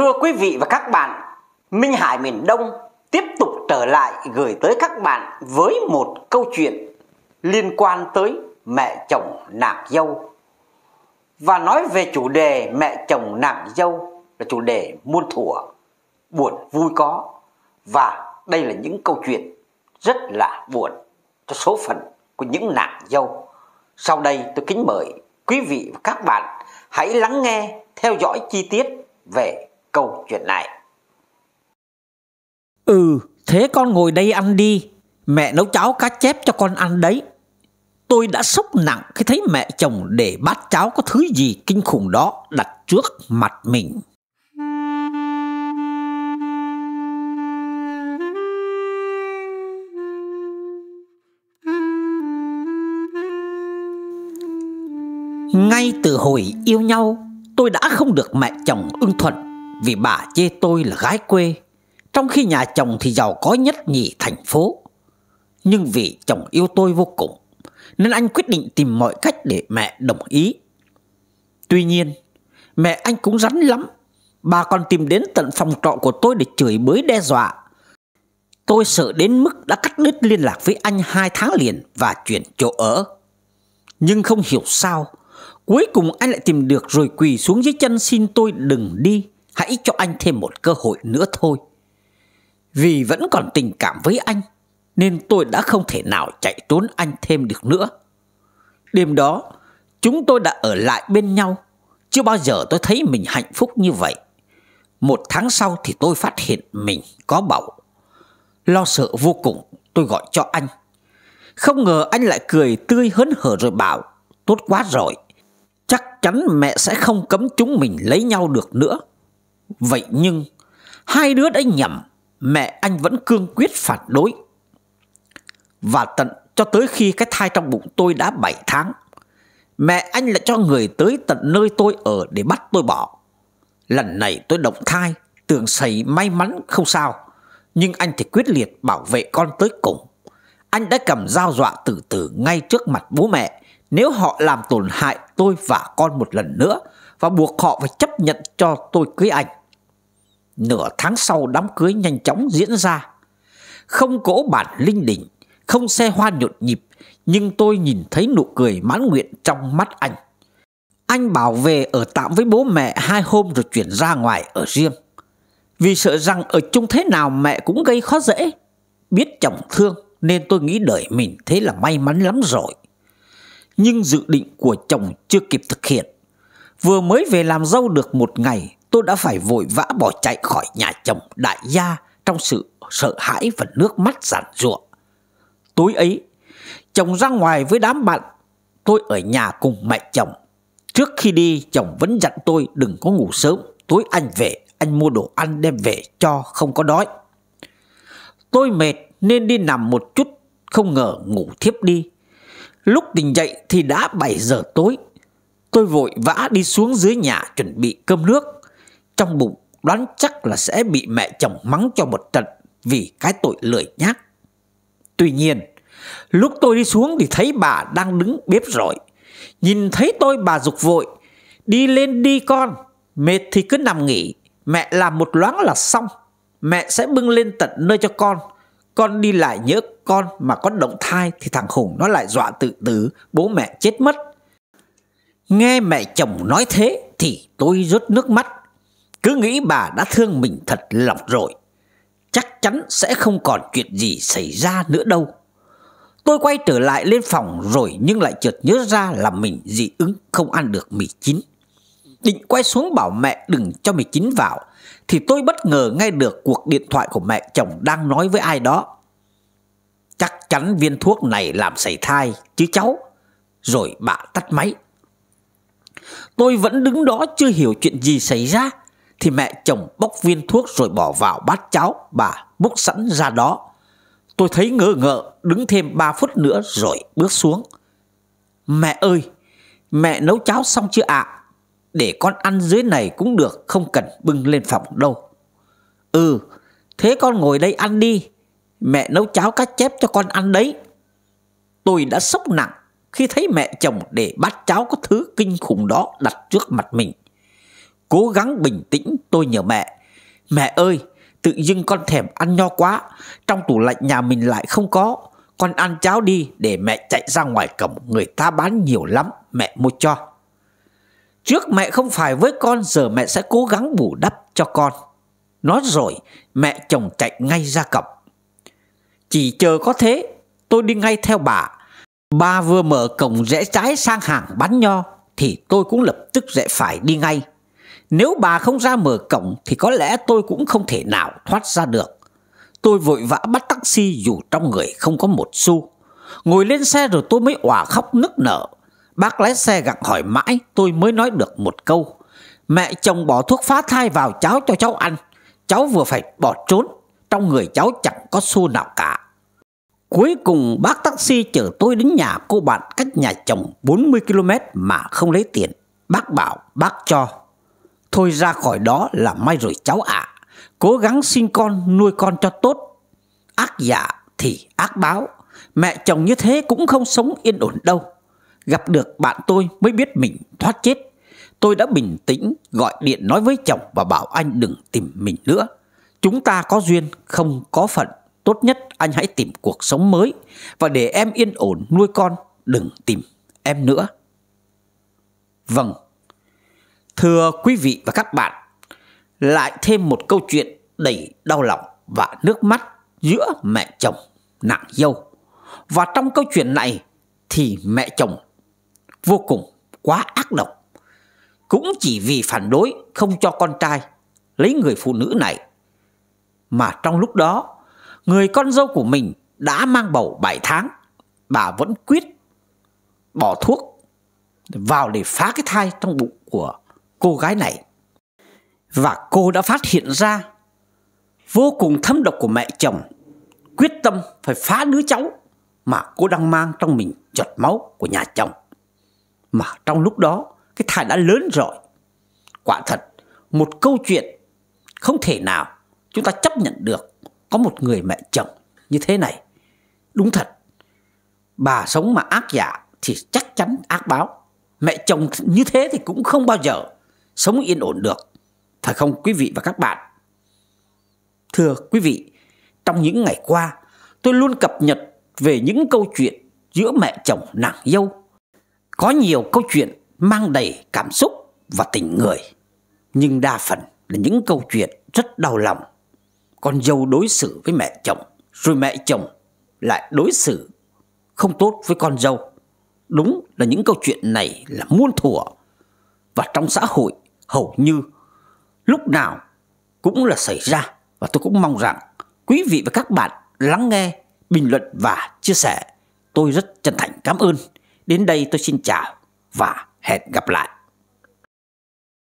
Thưa quý vị và các bạn, Minh Hải miền Đông tiếp tục trở lại gửi tới các bạn với một câu chuyện liên quan tới mẹ chồng nàng dâu. Và nói về chủ đề mẹ chồng nàng dâu là chủ đề muôn thuở, buồn vui có và đây là những câu chuyện rất là buồn cho số phận của những nàng dâu. Sau đây tôi kính mời quý vị và các bạn hãy lắng nghe theo dõi chi tiết về câu chuyện này. Ừ, thế con ngồi đây ăn đi. Mẹ nấu cháo cá chép cho con ăn đấy. Tôi đã sốc nặng khi thấy mẹ chồng để bát cháo có thứ gì kinh khủng đó đặt trước mặt mình. Ngay từ hồi yêu nhau, tôi đã không được mẹ chồng ưng thuận vì bà chê tôi là gái quê, trong khi nhà chồng thì giàu có nhất nhì thành phố. Nhưng vì chồng yêu tôi vô cùng, nên anh quyết định tìm mọi cách để mẹ đồng ý. Tuy nhiên, mẹ anh cũng rắn lắm, bà còn tìm đến tận phòng trọ của tôi để chửi bới đe dọa. Tôi sợ đến mức đã cắt đứt liên lạc với anh hai tháng liền và chuyển chỗ ở. Nhưng không hiểu sao, cuối cùng anh lại tìm được rồi quỳ xuống dưới chân xin tôi đừng đi hãy cho anh thêm một cơ hội nữa thôi. Vì vẫn còn tình cảm với anh, nên tôi đã không thể nào chạy trốn anh thêm được nữa. Đêm đó, chúng tôi đã ở lại bên nhau. Chưa bao giờ tôi thấy mình hạnh phúc như vậy. Một tháng sau thì tôi phát hiện mình có bầu. Lo sợ vô cùng, tôi gọi cho anh. Không ngờ anh lại cười tươi hớn hở rồi bảo, tốt quá rồi. Chắc chắn mẹ sẽ không cấm chúng mình lấy nhau được nữa. Vậy nhưng Hai đứa đã nhầm Mẹ anh vẫn cương quyết phản đối Và tận cho tới khi cái thai trong bụng tôi đã 7 tháng Mẹ anh lại cho người tới tận nơi tôi ở để bắt tôi bỏ Lần này tôi động thai Tưởng xảy may mắn không sao Nhưng anh thì quyết liệt bảo vệ con tới cùng Anh đã cầm dao dọa tử tử ngay trước mặt bố mẹ Nếu họ làm tổn hại tôi và con một lần nữa Và buộc họ phải chấp nhận cho tôi cưới anh nửa tháng sau đám cưới nhanh chóng diễn ra. Không cỗ bản linh đình, không xe hoa nhộn nhịp, nhưng tôi nhìn thấy nụ cười mãn nguyện trong mắt anh. Anh bảo về ở tạm với bố mẹ hai hôm rồi chuyển ra ngoài ở riêng. Vì sợ rằng ở chung thế nào mẹ cũng gây khó dễ. Biết chồng thương nên tôi nghĩ đời mình thế là may mắn lắm rồi. Nhưng dự định của chồng chưa kịp thực hiện. Vừa mới về làm dâu được một ngày tôi đã phải vội vã bỏ chạy khỏi nhà chồng đại gia trong sự sợ hãi và nước mắt giản giụa. Tối ấy, chồng ra ngoài với đám bạn, tôi ở nhà cùng mẹ chồng. Trước khi đi, chồng vẫn dặn tôi đừng có ngủ sớm, tối anh về, anh mua đồ ăn đem về cho không có đói. Tôi mệt nên đi nằm một chút, không ngờ ngủ thiếp đi. Lúc tỉnh dậy thì đã 7 giờ tối. Tôi vội vã đi xuống dưới nhà chuẩn bị cơm nước trong bụng đoán chắc là sẽ bị mẹ chồng mắng cho một trận vì cái tội lười nhác. Tuy nhiên, lúc tôi đi xuống thì thấy bà đang đứng bếp rồi, Nhìn thấy tôi bà dục vội, đi lên đi con, mệt thì cứ nằm nghỉ, mẹ làm một loáng là xong, mẹ sẽ bưng lên tận nơi cho con. Con đi lại nhớ con mà con động thai thì thằng khủng nó lại dọa tự tử, bố mẹ chết mất. Nghe mẹ chồng nói thế thì tôi rớt nước mắt cứ nghĩ bà đã thương mình thật lòng rồi Chắc chắn sẽ không còn chuyện gì xảy ra nữa đâu Tôi quay trở lại lên phòng rồi nhưng lại chợt nhớ ra là mình dị ứng không ăn được mì chín. Định quay xuống bảo mẹ đừng cho mì chín vào thì tôi bất ngờ nghe được cuộc điện thoại của mẹ chồng đang nói với ai đó. Chắc chắn viên thuốc này làm sảy thai chứ cháu. Rồi bà tắt máy. Tôi vẫn đứng đó chưa hiểu chuyện gì xảy ra thì mẹ chồng bóc viên thuốc rồi bỏ vào bát cháo bà múc sẵn ra đó. Tôi thấy ngơ ngợ đứng thêm 3 phút nữa rồi bước xuống. Mẹ ơi, mẹ nấu cháo xong chưa ạ? À? Để con ăn dưới này cũng được, không cần bưng lên phòng đâu. Ừ, thế con ngồi đây ăn đi. Mẹ nấu cháo cá chép cho con ăn đấy. Tôi đã sốc nặng khi thấy mẹ chồng để bát cháo có thứ kinh khủng đó đặt trước mặt mình. Cố gắng bình tĩnh tôi nhờ mẹ Mẹ ơi Tự dưng con thèm ăn nho quá Trong tủ lạnh nhà mình lại không có Con ăn cháo đi để mẹ chạy ra ngoài cổng Người ta bán nhiều lắm Mẹ mua cho Trước mẹ không phải với con Giờ mẹ sẽ cố gắng bù đắp cho con Nói rồi mẹ chồng chạy ngay ra cổng Chỉ chờ có thế Tôi đi ngay theo bà Ba vừa mở cổng rẽ trái sang hàng bán nho Thì tôi cũng lập tức rẽ phải đi ngay nếu bà không ra mở cổng thì có lẽ tôi cũng không thể nào thoát ra được. Tôi vội vã bắt taxi dù trong người không có một xu. Ngồi lên xe rồi tôi mới òa khóc nức nở. Bác lái xe gặng hỏi mãi tôi mới nói được một câu. Mẹ chồng bỏ thuốc phá thai vào cháo cho cháu ăn. Cháu vừa phải bỏ trốn. Trong người cháu chẳng có xu nào cả. Cuối cùng bác taxi chở tôi đến nhà cô bạn cách nhà chồng 40 km mà không lấy tiền. Bác bảo bác cho. Thôi ra khỏi đó là may rồi cháu ạ à. Cố gắng sinh con nuôi con cho tốt Ác giả thì ác báo Mẹ chồng như thế cũng không sống yên ổn đâu Gặp được bạn tôi mới biết mình thoát chết Tôi đã bình tĩnh gọi điện nói với chồng và bảo anh đừng tìm mình nữa Chúng ta có duyên không có phận Tốt nhất anh hãy tìm cuộc sống mới Và để em yên ổn nuôi con đừng tìm em nữa Vâng Thưa quý vị và các bạn, lại thêm một câu chuyện đầy đau lòng và nước mắt giữa mẹ chồng, nàng dâu. Và trong câu chuyện này thì mẹ chồng vô cùng quá ác độc. Cũng chỉ vì phản đối không cho con trai lấy người phụ nữ này. Mà trong lúc đó, người con dâu của mình đã mang bầu 7 tháng, bà vẫn quyết bỏ thuốc vào để phá cái thai trong bụng của cô gái này Và cô đã phát hiện ra Vô cùng thâm độc của mẹ chồng Quyết tâm phải phá đứa cháu Mà cô đang mang trong mình giọt máu của nhà chồng Mà trong lúc đó Cái thai đã lớn rồi Quả thật Một câu chuyện Không thể nào chúng ta chấp nhận được Có một người mẹ chồng như thế này Đúng thật Bà sống mà ác giả Thì chắc chắn ác báo Mẹ chồng như thế thì cũng không bao giờ sống yên ổn được. Phải không quý vị và các bạn? Thưa quý vị, trong những ngày qua, tôi luôn cập nhật về những câu chuyện giữa mẹ chồng nàng dâu. Có nhiều câu chuyện mang đầy cảm xúc và tình người, nhưng đa phần là những câu chuyện rất đau lòng. Con dâu đối xử với mẹ chồng, rồi mẹ chồng lại đối xử không tốt với con dâu. Đúng là những câu chuyện này là muôn thuở. Và trong xã hội hầu như lúc nào cũng là xảy ra và tôi cũng mong rằng quý vị và các bạn lắng nghe, bình luận và chia sẻ. Tôi rất chân thành cảm ơn. Đến đây tôi xin chào và hẹn gặp lại.